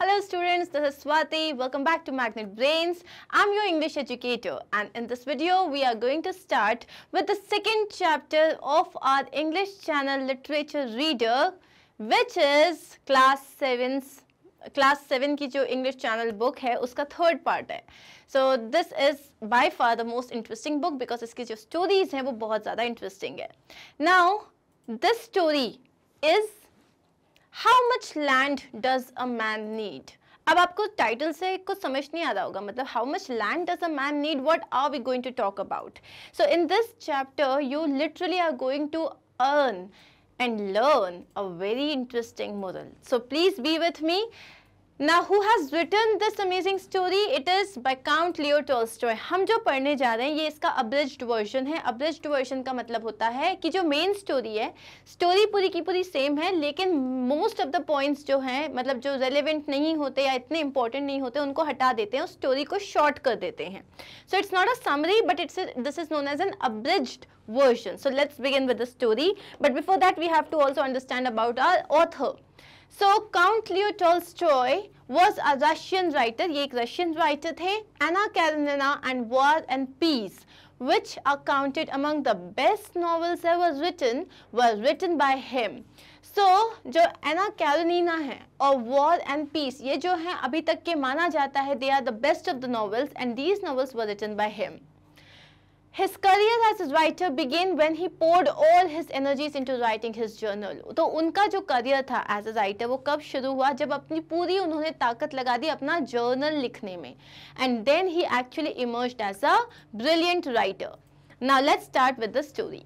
Hello students, this is Swati. Welcome back to Magnet Brains. I'm your English educator and in this video we are going to start with the second chapter of our English channel literature reader which is class 7's class seven की जो English channel book है उसका third part है so this is by far the most interesting book because इसकी जो stories हैं वो बहुत ज़्यादा इंटरेस्टिंग है now this story is how much land does a man need अब आपको टाइटल से कुछ समझ नहीं आ रहा होगा मतलब how much land does a man need what are we going to talk about so in this chapter you literally are going to earn and learn a very interesting moral. So please be with me. Now, who has written this amazing story? It is by Count Leo Tolstoy. हम जो पढ़ने जा रहे हैं ये इसका अब्रिज्ड version है अब्रिज्ड version का मतलब होता है कि जो मेन स्टोरी है स्टोरी पूरी की पूरी सेम है लेकिन मोस्ट ऑफ द पॉइंट्स जो हैं मतलब जो रेलिवेंट नहीं होते या इतने इंपॉर्टेंट नहीं होते उनको हटा देते हैं उस स्टोरी को शॉर्ट कर देते हैं so it's not a summary but it's this is known as an abridged version so let's begin with the story but before that we have to also understand about our author so Count Leo Tolstoy was a Russian writer ये एक Russian writer थे Anna Karenina and War and Peace which are counted among the best novels ever written were written by him so जो एना कैरोनीना है और war and piece ये जो है अभी तक के माना जाता है they are the best of the novels and these novels were written by him His career as a writer began when he poured all his energies into writing his journal. तो उनका जो करियर था as a writer वो कब शुरू हुआ जब अपनी पूरी उन्होंने ताकत लगा दी अपना जर्नल लिखने में and then he actually emerge as a brilliant writer now let's start with the story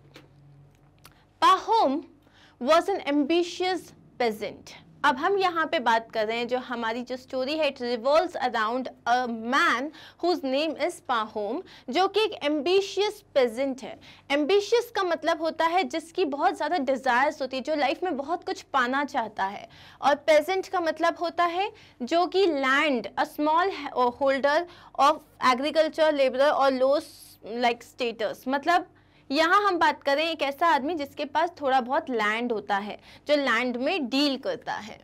Pahom was an ambitious peasant अब हम यहाँ पे बात कर रहे हैं जो हमारी जो स्टोरी है it revolve around a man whose name is Pahom जो कि एक एम्बिशियस प्रेजेंट है एम्बिशियस का मतलब होता है जिसकी बहुत ज़्यादा डिज़ायर्स होती है जो लाइफ में बहुत कुछ पाना चाहता है और प्रेजेंट का मतलब होता है जो कि land a small holder of agriculture labour और लो लाइक स्टेटस मतलब यहाँ हम बात करें एक ऐसा आदमी जिसके पास थोड़ा बहुत लैंड होता है जो लैंड में डील करता है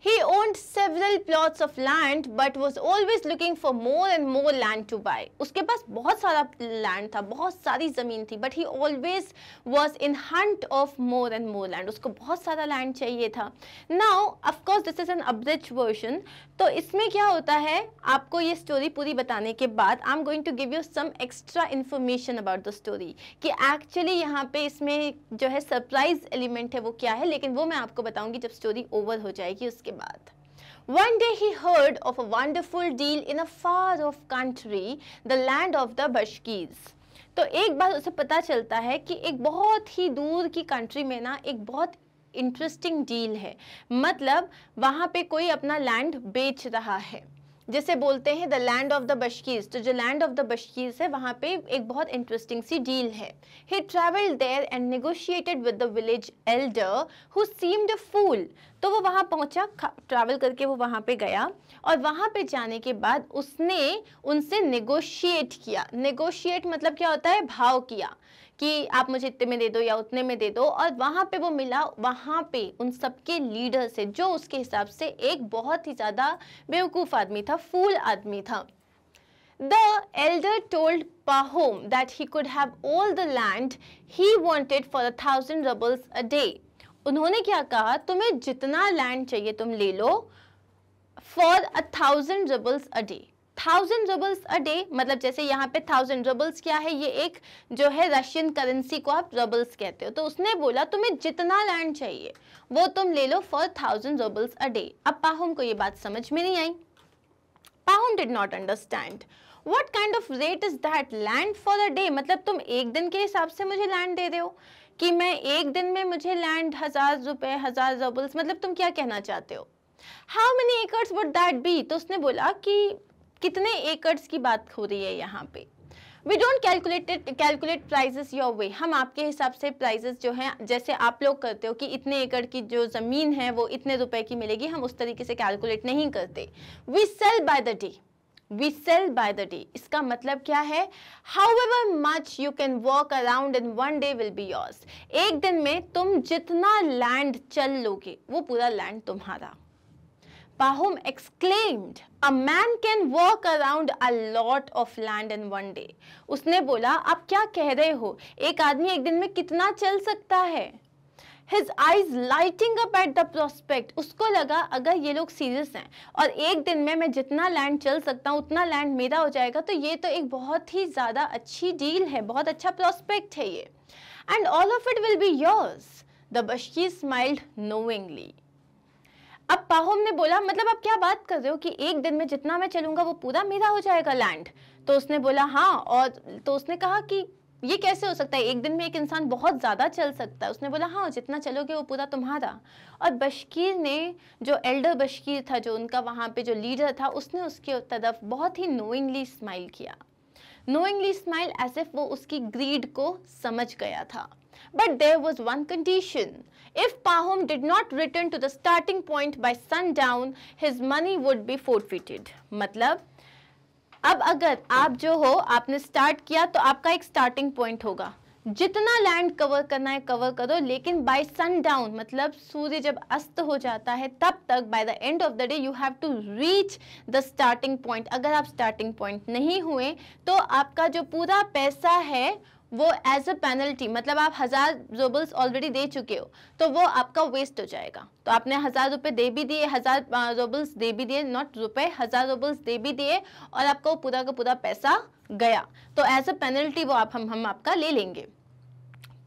He owned several plots of land but was always looking for more and more land to buy. उसके पास बहुत सारा land था बहुत सारी ज़मीन थी but he always was in hunt of more and more land. उसको बहुत सारा land चाहिए था Now, of course, this is an abridged version. तो इसमें क्या होता है आपको ये story पूरी बताने के बाद i'm going to give you some extra information about the story story कि एक्चुअली यहाँ पे इसमें जो है सरप्राइज एलिमेंट है वो क्या है लेकिन वो मैं आपको बताऊंगी जब स्टोरी ओवर हो जाएगी उसके के बाद one day he heard of a wonderful deal in a far off country the land of the Bashkirs तो एक बार उसे पता चलता है कि एक बहुत ही दूर की कंट्री में ना एक बहुत इंटरेस्टिंग डील है मतलब वहाँ पे कोई अपना लैंड बेच रहा है जैसे बोलते हैं the land of the Bashkirs तो जो लैंड ऑफ द बशकीज है वहाँ पे एक बहुत इंटरेस्टिंग सी डील है he travelled there and negotiated with the village elder who seemed a fool तो वो वहाँ पहुँचा ट्रैवल करके वो वहाँ पे गया और वहाँ पे जाने के बाद उसने उनसे नेगोशिएट किया नेगोशिएट मतलब क्या होता है भाव किया कि आप मुझे इतने में दे दो या उतने में दे दो और वहाँ पे वो मिला वहाँ पे उन सबके लीडर से जो उसके हिसाब से एक बहुत ही ज़्यादा बेवकूफ़ आदमी था फूल आदमी था The elder told Pahom that he could have all the land he wanted for a thousand rubles a day. उन्होंने क्या कहा तुम्हें जितना लैंड चाहिए तुम ले लो for a thousand roubles a day thousand roubles a day मतलब जैसे यहाँ पे थाउजेंड रबल्स क्या है ये एक जो है रशियन करेंसी को आप रबल्स कहते हो तो उसने बोला तुम्हें जितना लैंड चाहिए वो तुम ले लो for thousand roubles a day अब पाहुम को ये बात समझ में नहीं आई Pahom did not understand what kind of rate is that land for a day मतलब तुम एक दिन के हिसाब से मुझे लैंड दे रहे हो कि मैं एक दिन में मुझे लैंड हजार रुपए हजार जबल्स मतलब तुम क्या कहना चाहते हो how many acres would that be तो उसने बोला कि कितने एकर्स की बात हो रही है यहाँ पे we don't calculated calculate prices your way हम आपके हिसाब से प्राइजेस जो हैं जैसे आप लोग करते हो कि इतने एकड़ की जो ज़मीन है वो इतने रुपए की मिलेगी हम उस तरीके से कैलकुलेट नहीं करते we sell by the day we sell by the day इसका मतलब क्या है however much you can walk around in one day will be yours एक दिन में तुम जितना लैंड चल लोगे वो पूरा लैंड तुम्हारा exclaimed, "A man can walk around a lot of land in one day." उसने बोला आप क्या कह रहे हो एक आदमी एक दिन में कितना चल सकता है his eyes lighting up at the prospect उसको लगा अगर ये लोग सीरियस हैं और एक दिन में मैं जितना लैंड चल सकता हूँ उतना लैंड मेरा हो जाएगा तो ये तो एक बहुत ही ज़्यादा अच्छी डील है बहुत अच्छा प्रोस्पेक्ट है ये and all of it will be yours the Bashkir smiled knowingly अब पाहोम ने बोला मतलब आप क्या बात कर रहे हो कि एक दिन में जितना मैं चलूंगा वो पूरा मेरा हो जाएगा लैंड तो उसने बोला हाँ और तो उसने कहा कि ये कैसे हो सकता है एक दिन में एक इंसान बहुत ज़्यादा चल सकता है उसने बोला हाँ जितना चलोगे वो पूरा तुम्हारा और बशकीर ने जो एल्डर बशकीर था जो उनका वहाँ पे जो लीडर था उसने उसके तरफ बहुत ही नोइंगली स्माइल किया नोइंगली स्माइल एज इफ वो उसकी ग्रीड को समझ गया था there was one condition if Pahom did not return to the starting point by sundown his money would be forfeited. मतलब अब अगर आप जो हो आपने स्टार्ट किया तो आपका एक स्टार्टिंग पॉइंट होगा जितना लैंड कवर करना है कवर करो लेकिन बाय सन डाउन मतलब सूर्य जब अस्त हो जाता है तब तक by the end of the day you have to reach the starting point अगर आप स्टार्टिंग पॉइंट नहीं हुए तो आपका जो पूरा पैसा है वो एज अ पेनल्टी मतलब आप हज़ार जोबल्स ऑलरेडी दे चुके हो तो वो आपका वेस्ट हो जाएगा तो आपने हज़ार रुपये दे भी दिए हज़ार जोबल्स दे भी दिए नॉट रुपए हज़ार जोबल्स दे भी दिए और आपका पूरा का पूरा पैसा गया तो एज अ पेनल्टी वो आप हम हम आपका ले लेंगे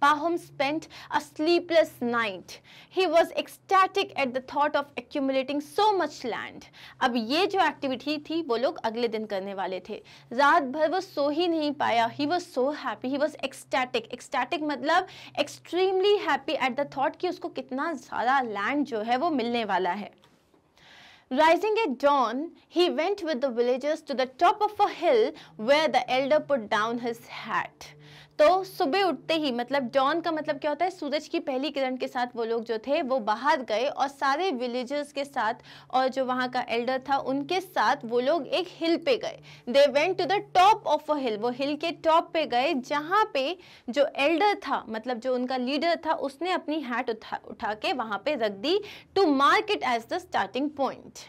Bahum spent a sleepless night. He was ecstatic at the thought of accumulating so much land. अब ये जो एक्टिविटी थी वो लोग अगले दिन करने वाले थे रात भर वो सो ही नहीं पाया he was so happy he was ecstatic ecstatic मतलब extremely happy at the thought कि उसको कितना ज़्यादा लैंड जो है वो मिलने वाला है Rising at dawn, he went with the villagers to the top of a hill where the elder put down his hat. तो सुबह उठते ही मतलब डॉन का मतलब क्या होता है सूरज की पहली किरण के साथ वो लोग जो थे वो बाहर गए और सारे विलेजर्स के साथ और जो वहाँ का एल्डर था उनके साथ वो लोग एक हिल पे गए they went to the top of a hill वो हिल के टॉप पे गए जहाँ पे जो एल्डर था मतलब जो उनका लीडर था उसने अपनी हैट उठा उठा के वहाँ पे रख दी to mark it as the starting point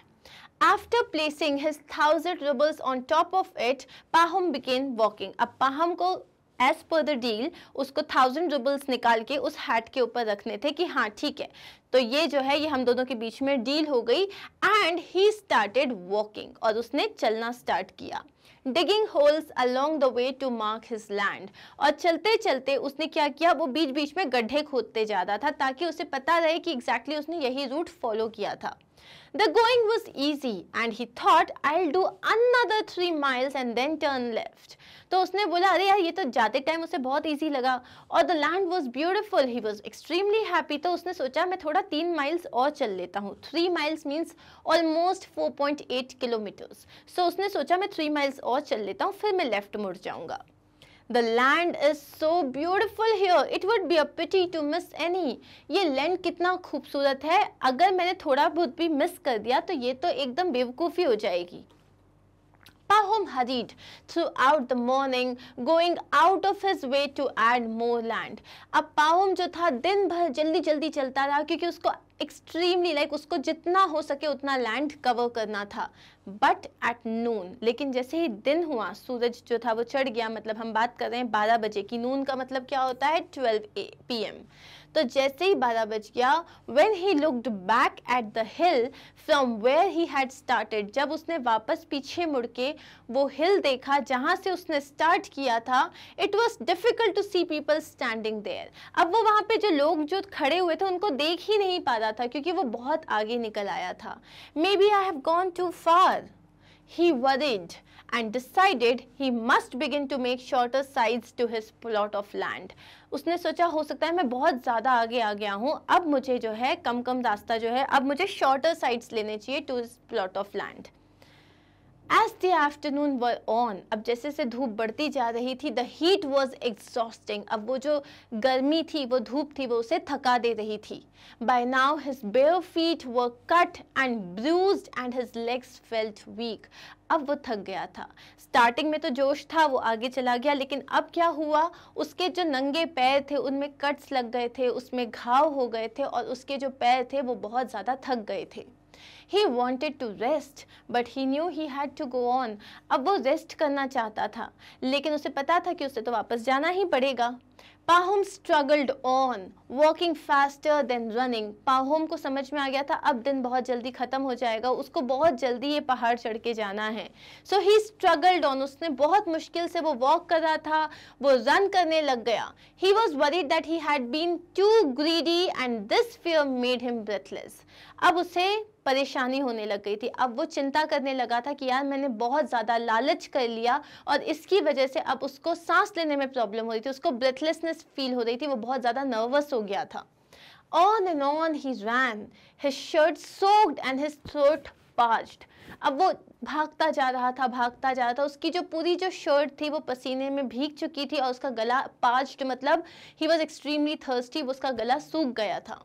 After placing his thousand rubles on top of it, Pahom began walking. अब पाहम को एज पर द डील उसको थाउजेंड रूबल्स निकाल के उस हैट के ऊपर रखने थे कि हाँ ठीक है तो ये जो है ये हम दोनों के बीच में डील हो गई एंड ही स्टार्टेड वॉकिंग और उसने चलना स्टार्ट किया digging holes along the way to mark his land और चलते चलते उसने क्या किया वो बीच बीच में गड्ढे खोदते जा रहा था ताकि उसे पता रहे कि एग्जैक्टली exactly उसने यही रूट फॉलो किया था The going was easy and he thought I'll do another three miles and then turn left. तो उसने बोला अरे यार ये तो जाते टाइम उसे बहुत ईजी लगा और the land was beautiful he was extremely happy तो उसने सोचा मैं थोड़ा तीन माइल्स और चल लेता हूँ three miles means almost four point eight kilometres so उसने सोचा मैं थ्री माइल्स और चल लेता हूँ फिर मैं लेफ्ट मुड़ जाऊँगा the land is so beautiful here it would be a pity to miss any ये लैंड कितना खूबसूरत है अगर मैंने थोड़ा बहुत भी मिस कर दिया तो ये तो एकदम बेवकूफ़ी हो जाएगी Pahom hurried throughout the morning, going out of his way to add more land. अब Pahom जो था दिन भर जल्दी जल्दी चलता रहा क्योंकि उसको एक्सट्रीमली लाइक उसको जितना हो सके उतना लैंड कवर करना था बट एट नून लेकिन जैसे ही दिन हुआ सूरज जो था वो चढ़ गया मतलब हम बात कर रहे हैं बारह बजे की नून का मतलब क्या होता है ट्वेल्व ए पी एम तो जैसे ही बारह बज गया when he looked back at the hill from where he had started जब उसने वापस पीछे मुड़ के वो हिल देखा जहाँ से उसने स्टार्ट किया था it was difficult to see people standing there अब वो वहाँ पे जो लोग जो खड़े हुए थे उनको देख ही नहीं पा रहा था क्योंकि वो बहुत आगे निकल आया था maybe I have gone too far he worried and decided he must begin to make shorter sides to his plot of land. उसने सोचा हो सकता है मैं बहुत ज़्यादा आगे आ गया हूँ अब मुझे जो है कम कम रास्ता जो है अब मुझे शॉर्टर साइड्स लेने चाहिए to plot of land as the afternoon wore on अब जैसे जैसे धूप बढ़ती जा रही थी द हीट वॉज एग्जॉस्टिंग अब वो जो गर्मी थी वो धूप थी वो उसे थका दे रही थी by now his bare feet were cut and bruised and his legs felt weak अब वो थक गया था स्टार्टिंग में तो जोश था वो आगे चला गया लेकिन अब क्या हुआ उसके जो नंगे पैर थे उनमें कट्स लग गए थे उसमें घाव हो गए थे और उसके जो पैर थे वो बहुत ज़्यादा थक गए थे he wanted to rest but he knew he had to go on अब वो रेस्ट करना चाहता था लेकिन उसे पता था कि उसे तो वापस जाना ही पड़ेगा Pahom struggled on walking faster then running Pahom को समझ में आ गया था अब दिन बहुत जल्दी ख़त्म हो जाएगा उसको बहुत जल्दी ये पहाड़ चढ़ के जाना है सो ही स्ट्रगल्ड ऑन उसने बहुत मुश्किल से वो वॉक कर रहा था वो रन करने लग गया he was worried that he had been too greedy and this fear made him breathless अब उसे परेशानी होने लग गई थी अब वो चिंता करने लगा था कि यार मैंने बहुत ज़्यादा लालच कर लिया और इसकी वजह से अब उसको सांस लेने में प्रॉब्लम हो रही थी उसको ब्रेथलेसनेस फील हो रही थी वो बहुत ज़्यादा नर्वस हो गया था on and on he ran his shirt soaked and his throat parched अब वो भागता जा रहा था भागता जा रहा था उसकी जो पूरी जो शर्ट थी वो पसीने में भीग चुकी थी और उसका गला पार्च्ड मतलब ही वॉज एक्सट्रीमली थर्स्टी उसका गला सूख गया था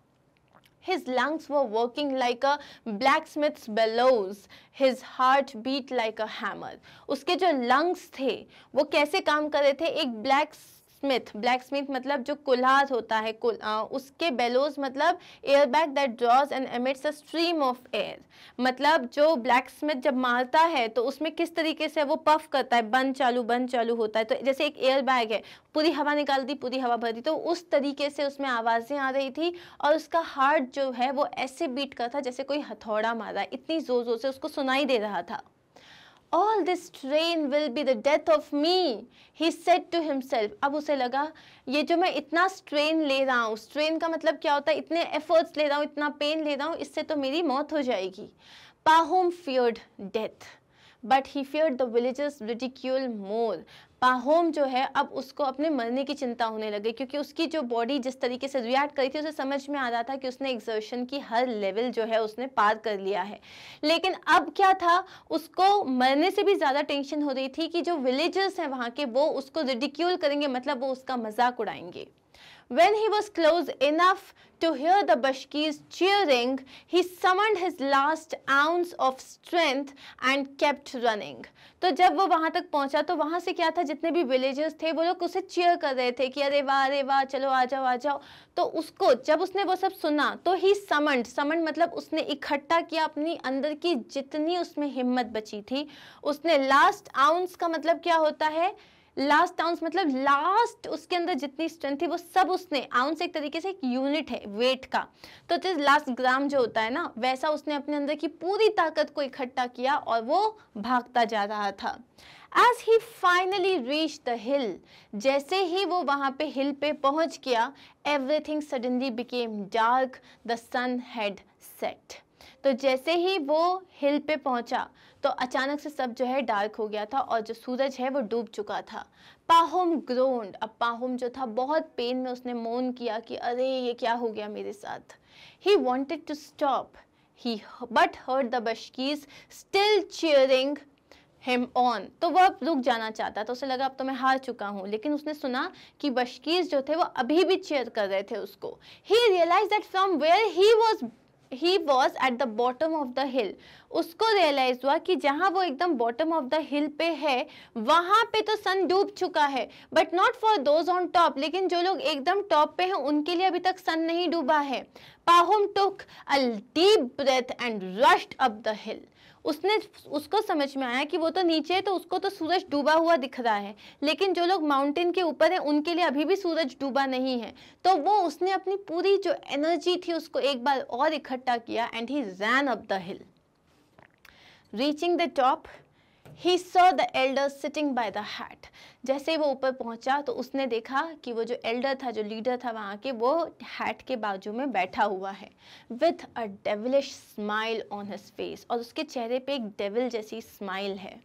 His lungs were working like a blacksmith's bellows. His heart beat like a hammer. उसके जो lungs थे वो कैसे काम कर रहे थे एक blacksmith स्मिथ ब्लैक स्मिथ मतलब जो कुल्हाद होता है कुल, आ, उसके बेलोज मतलब air bag that draws and emits a stream of air मतलब जो ब्लैक स्मिथ जब मारता है तो उसमें किस तरीके से वो पफ करता है बंद चालू बंद चालू होता है तो जैसे एक एयर बैग है पूरी हवा निकाल दी पूरी हवा भर दी तो उस तरीके से उसमें आवाज़ें आ रही थी और उसका हार्ट जो है वो ऐसे बीट करता जैसे कोई हथौड़ा मारा इतनी ज़ोर ज़ोर से उसको सुनाई दे रहा था all this train will be the death of me he said to himself अब उसे लगा ये जो मैं इतना स्ट्रेन ले रहा हूँ स्ट्रेन का मतलब क्या होता है इतने एफर्ट्स ले रहा हूँ इतना पेन ले रहा हूँ इससे तो मेरी मौत हो जाएगी Pahom feared death but he feared the villagers ridicule more Pahom जो है अब उसको अपने मरने की चिंता होने लगे क्योंकि उसकी जो बॉडी जिस तरीके से रिएक्ट करी थी उसे समझ में आ रहा था कि उसने एग्जर्शन की हर लेवल जो है उसने पार कर लिया है लेकिन अब क्या था उसको मरने से भी ज़्यादा टेंशन हो रही थी कि जो विलेजर्स हैं वहाँ के वो उसको रिडिक्यूल करेंगे मतलब वो उसका मजाक उड़ाएंगे When he was close enough to hear the Bashkirs cheering, he summoned his last ounce of strength and kept running. तो जब वो वहाँ तक पहुँचा तो वहाँ से क्या था जितने भी विलेजर्स थे वो लोग उसे चीयर कर रहे थे कि अरे वाह अरे वाह चलो आ जाओ आ जाओ तो उसको जब उसने वो सब सुना तो ही समंड समंड मतलब उसने इकट्ठा किया अपनी अंदर की जितनी उसमें हिम्मत बची थी उसने लास्ट आउंस का मतलब क्या होता है लास्ट आउंस मतलब लास्ट उसके अंदर जितनी स्ट्रेंथ थी वो सब उसने आउंस एक तरीके से एक यूनिट है वेट का तो जिस लास्ट ग्राम जो होता है ना वैसा उसने अपने अंदर की पूरी ताकत को इकट्ठा किया और वो भागता जा रहा था as he finally reach the hill जैसे ही वो वहाँ पे हिल पे पहुँच गया everything suddenly became dark the sun had set तो जैसे ही वो हिल पे पहुंचा तो अचानक से सब जो है डार्क हो गया था और जो सूरज है वो डूब चुका था पाहुम ग्रोन्ड अब पाहुम जो था बहुत पेन में उसने मोन किया कि अरे ये क्या हो गया मेरे साथ he wanted to stop he but heard the Bashkirs still cheering him on तो वह अब रुक जाना चाहता तो उसे लगा अब तो मैं हार चुका हूँ लेकिन उसने सुना कि बशकीज जो थे वो अभी भी चेयर कर रहे थे उसको he realise that from where he was he was at the bottom of the hill उसको रियलाइज हुआ कि जहाँ वो एकदम बॉटम ऑफ द हिल पे है वहाँ पे तो सन डूब चुका है but not for those on top लेकिन जो लोग एकदम टॉप पे हैं उनके लिए अभी तक सन नहीं डूबा है Pahom took a deep breath and rushed up the hill उसने उसको समझ में आया कि वो तो नीचे है तो उसको तो सूरज डूबा हुआ दिख रहा है लेकिन जो लोग माउंटेन के ऊपर हैं उनके लिए अभी भी सूरज डूबा नहीं है तो वो उसने अपनी पूरी जो एनर्जी थी उसको एक बार और इकट्ठा किया and he ran up the hill reaching the top he saw the elder sitting by the hut. जैसे ही वो ऊपर पहुंचा तो उसने देखा कि वो जो एल्डर था जो लीडर था वहाँ के वो हैट के बाजू में बैठा हुआ है with a devilish smile on his face और उसके चेहरे पे एक डेविल जैसी स्माइल है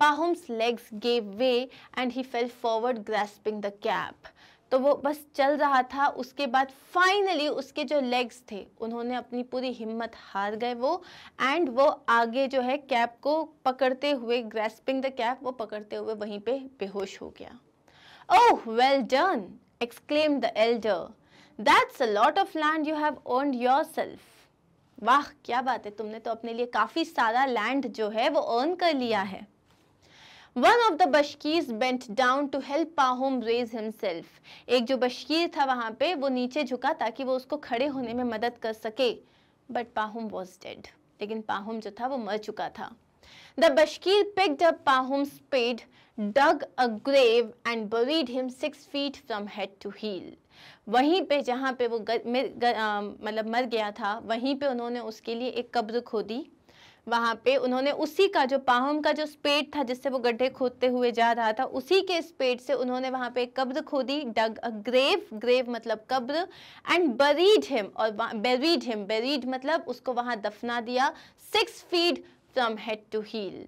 Pahom's legs gave way and he fell forward grasping the cap तो वो बस चल रहा था उसके बाद फाइनली उसके जो लेग्स थे उन्होंने अपनी पूरी हिम्मत हार गए वो एंड वो आगे जो है कैप को पकड़ते हुए ग्रेस्पिंग द कैप वो पकड़ते हुए वहीं पे बेहोश हो गया oh well done exclaim the elder that's a lot of land you have owned your वाह क्या बात है तुमने तो अपने लिए काफ़ी सारा लैंड जो है वो अर्न कर लिया है one of the Bashkirs bent down to help Pahom raise himself एक जो बशकीर था वहां पे वो नीचे झुका ताकि वो उसको खड़े होने में मदद कर सके बट पाहुम वॉज डेड लेकिन पाहुम जो था वो मर चुका था the Bashkir picked up Pahom spade dug a grave and buried him six feet from head to heel वहीं पे जहाँ पे वो मतलब मर गया था वहीं पे उन्होंने उसके लिए एक कब्र खोदी वहाँ पे उन्होंने उसी का जो पाहम का जो स्पेट था जिससे वो गड्ढे खोदते हुए जा रहा था उसी के स्पेट से उन्होंने वहाँ पे कब्र खोदी डग ग्रेव ग्रेव मतलब कब्र एंड बरीड हिम और बेरीड हिम बेरीड मतलब उसको वहाँ दफना दिया six feet from head to heel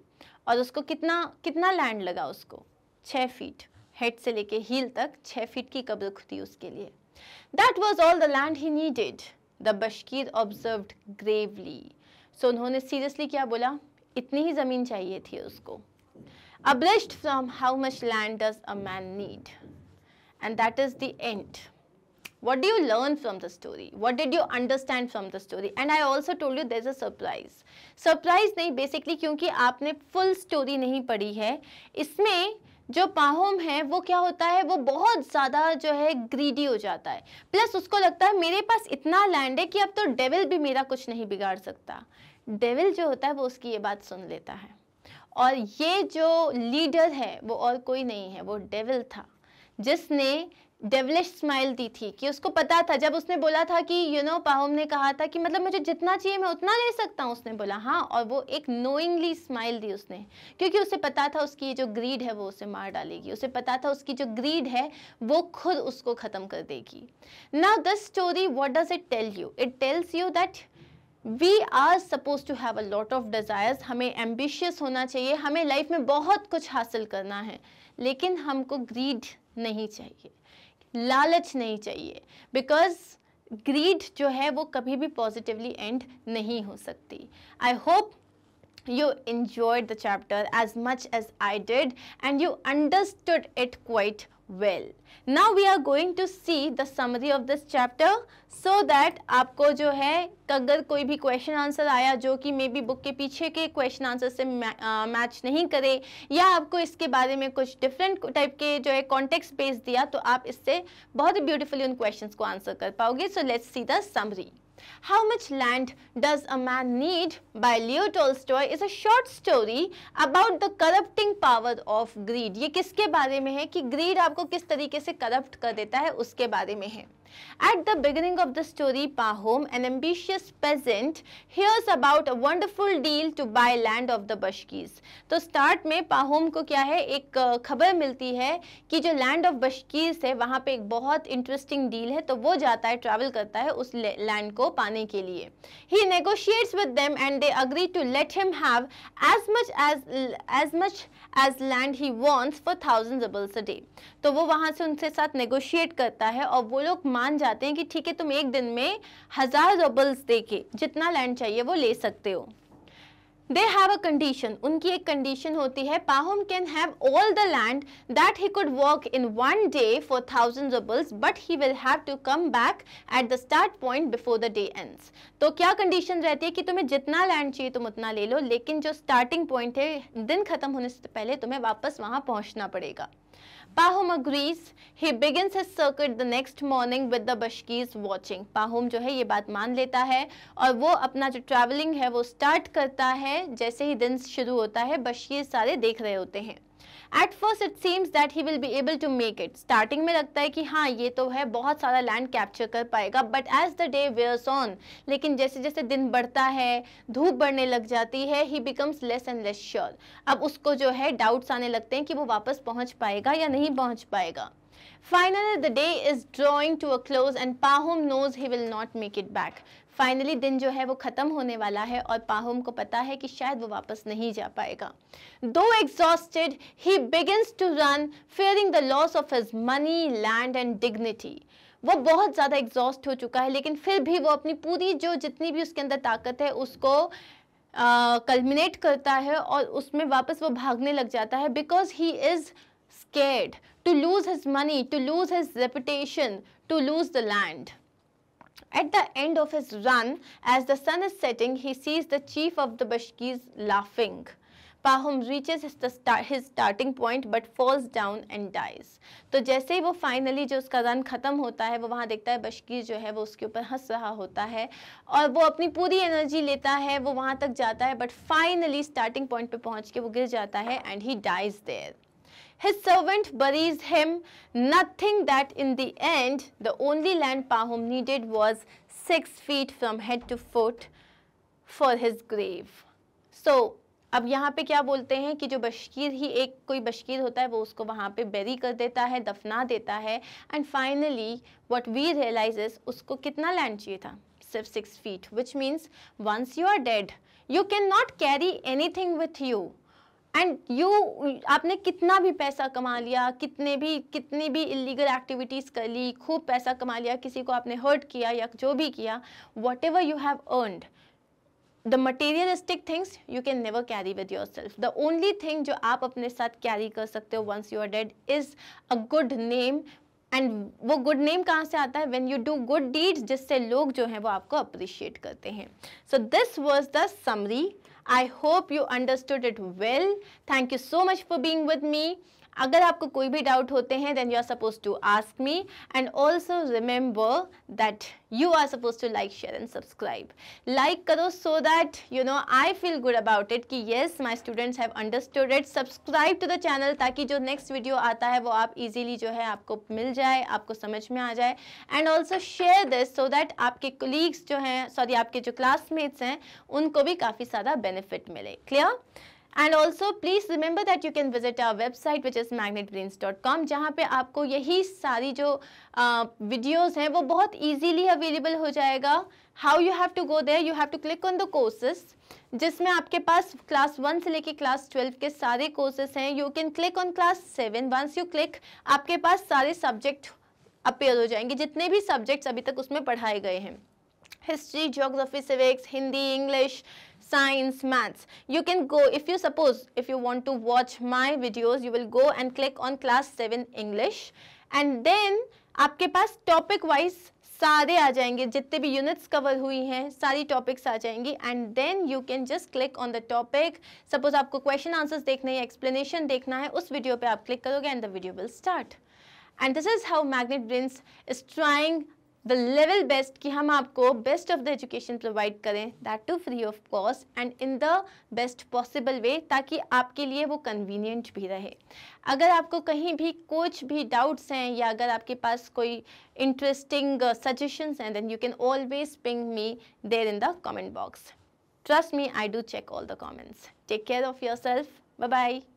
और उसको कितना कितना लैंड लगा उसको छः फीट हेड से लेके हील तक छः फीट की कब्र खुदी उसके लिए that was all the land he needed the Bashkir observe gravely so so, उन्होंने सीरियसली क्या बोला इतनी ही ज़मीन चाहिए थी उसको published from how much land does a man need and that is the end what do you learn from the story what did you understand from the story and i also told you there's a surprise surprise नहीं basically क्योंकि आपने full story नहीं पढ़ी है इसमें जो पाहोम है वो क्या होता है वो बहुत ज़्यादा जो है ग्रीडी हो जाता है प्लस उसको लगता है मेरे पास इतना लैंड है कि अब तो डेविल भी मेरा कुछ नहीं बिगाड़ सकता डेविल जो होता है वो उसकी ये बात सुन लेता है और ये जो लीडर है वो और कोई नहीं है वो डेविल था जिसने डेवलिश स्माइल दी थी कि उसको पता था जब उसने बोला था कि यू नो पाहम ने कहा था कि मतलब मुझे जितना चाहिए मैं उतना ले सकता हूँ उसने बोला हाँ और वो एक नोइंगली स्माइल दी उसने क्योंकि उसे पता था उसकी ये जो ग्रीड है वो उसे मार डालेगी उसे पता था उसकी जो ग्रीड है वो खुद उसको ख़त्म कर देगी now this story what does it tell you it tells you that we are suppose to have a lot of desires हमें एम्बिशियस होना चाहिए हमें लाइफ में बहुत कुछ हासिल करना है लेकिन हमको ग्रीड नहीं चाहिए लालच नहीं चाहिए बिकॉज ग्रीड जो है वो कभी भी पॉजिटिवली एंड नहीं हो सकती I hope you enjoyed the chapter as much as I did and you understood it quite well. Now we are going to see the summary of this chapter so that आपको जो है अगर कोई भी question answer आया जो कि may be book के पीछे के क्वेश्चन आंसर से मैच नहीं करे या आपको इसके बारे में कुछ डिफरेंट टाइप के जो है कॉन्टेक्स्ट बेस दिया तो आप इससे बहुत ब्यूटीफुली उन क्वेश्चंस को आंसर कर पाओगे so let's see the summary How Much Land Does a Man Need by Leo Tolstoy is a short story about the corrupting power of greed. ये किसके बारे में है कि greed आपको किस तरीके से corrupt कर देता है उसके बारे में है At the beginning of the story Pahom, an ambitious peasant hears about a wonderful deal to buy land of the Bashkis. तो स्टार्ट में पाहोम को क्या है एक खबर मिलती है कि जो लैंड ऑफ बशकीज है वहाँ पे एक बहुत इंटरेस्टिंग डील है तो वो जाता है ट्रैवल करता है उस लैंड को पाने के लिए he negotiates with them and they agree to let him have as much as as much as land he wants for thousand roubles a day तो वो वहाँ से उनसे साथ नेगोशिएट करता है और वो लोग मान जाते हैं कि ठीक है तुम एक दिन में हज़ार रबल्स दे के जितना लैंड चाहिए वो ले सकते हो दे हैव अ कंडीशन उनकी एक कंडीशन होती है Pahom can have all the land that he could work in one day for thousand roubles but he will have to come back at the start point before the day ends तो क्या condition रहती है कि तुम्हें जितना land चाहिए तुम उतना ले लो लेकिन जो स्टार्टिंग पॉइंट है दिन खत्म होने से पहले तुम्हें वापस वहां पहुंचना पड़ेगा Pahom agrees he begin his circuit the next morning with the Bashkis watching. जो है ये बात मान लेता है और वो अपना जो ट्रैवलिंग है वो स्टार्ट करता है जैसे ही दिन शुरू होता है बशकीज सारे देख रहे होते हैं at first it seems that he will be able to make it starting में लगता है कि हाँ ये तो है बहुत सारा लैंड कैप्चर कर पाएगा but as the day wears on लेकिन जैसे जैसे दिन बढ़ता है धूप बढ़ने लग जाती है he becomes less and less sure अब उसको जो है डाउट्स आने लगते हैं कि वो वापस पहुँच पाएगा या नहीं पहुँच पाएगा Finally, the day is drawing to a close and Pahom knows he will not make it back. Finally दिन जो है वो ख़त्म होने वाला है और पाहुम को पता है कि शायद वो वापस नहीं जा पाएगा though exhausted he begins to run fearing the loss of his money land and dignity वो बहुत ज़्यादा एग्जॉस्ट हो चुका है लेकिन फिर भी वो अपनी पूरी जो जितनी भी उसके अंदर ताकत है उसको कल्मिनेट uh, करता है और उसमें वापस वो भागने लग जाता है because he is scared to lose his money to lose his reputation to lose the land At the end of his run, as the sun is setting, he sees the chief of the Bashkirs laughing. Pahum reaches his, start, his starting point but falls down and dies. तो जैसे ही वो finally जो उसका run ख़त्म होता है वो वहाँ देखता है बशकीर जो है वो उसके ऊपर हंस रहा होता है और वो अपनी पूरी एनर्जी लेता है वो वहाँ तक जाता है बट फाइनली स्टार्टिंग पॉइंट पे पहुँच के वो गिर जाता है and he dies there His servant buries him, nothing that in the end the only land Pahom needed was six feet from head to foot for his grave. So, अब यहाँ पे क्या बोलते हैं कि जो बशकीर ही एक कोई बशकीर होता है वो उसको वहाँ पे बेरी कर देता है दफना देता है and finally what we realise उसको कितना लैंड चाहिए था सिर्फ six feet which means once you are dead you can not carry anything with you and you आपने कितना भी पैसा कमा लिया कितने भी कितनी भी इलीगल एक्टिविटीज़ कर ली खूब पैसा कमा लिया किसी को आपने हर्ट किया या जो भी किया whatever you have earned the materialistic things you can never carry with yourself the only thing जो आप अपने साथ कैरी कर सकते हो once you are dead is a good name and वो गुड नेम कहाँ से आता है when you do good deeds जिससे लोग जो हैं वो आपको अप्रिशिएट करते हैं so this was the summary I hope you understood it well. Thank you so much for being with me. अगर आपको कोई भी डाउट होते हैं then you are suppose to ask me and also remember that you are suppose to like share and subscribe like करो so that you know I feel good about it कि yes my students have understood it subscribe to the channel ताकि जो next video आता है वो आप easily जो है आपको मिल जाए आपको समझ में आ जाए and also share this so that आपके कोलीग्स जो हैं सॉरी आपके जो क्लासमेट्स हैं उनको भी काफ़ी ज़्यादा बेनिफिट मिले clear and also please remember that you can visit our website which is Magnet Brains dot com जहाँ पर आपको यही सारी जो वीडियोज़ uh, हैं वो बहुत ईजीली अवेलेबल हो जाएगा how you have to go there you have to click on the courses जिसमें आपके पास क्लास वन से लेके क्लास ट्वेल्व के सारे कोर्सेस हैं you can click on class seven once you click आपके पास सारे सब्जेक्ट अपेयर हो जाएंगे जितने भी सब्जेक्ट्स अभी तक उसमें पढ़ाए गए हैं history geography civics Hindi English science maths you can go if you suppose if you want to watch my videos you will go and click on class 7 english and then आपके पास topic wise सारे आ जाएंगे जितने भी units cover हुई हैं सारी topics आ जाएंगी and then you can just click on the topic suppose आपको क्वेश्चन आंसर्स देखने या एक्सप्लेनेशन देखना है उस वीडियो पे आप क्लिक करोगे and the video will start and this is how Magnet Brains is trying the level best कि हम आपको best of the education provide करें that too free of cost and in the best possible way ताकि आपके लिए वो convenient भी रहे अगर आपको कहीं भी कुछ भी डाउट्स हैं या अगर आपके पास कोई इंटरेस्टिंग सजेशंस uh, हैं then you can always ping me there in the comment box trust me I do check all the comments take care of yourself bye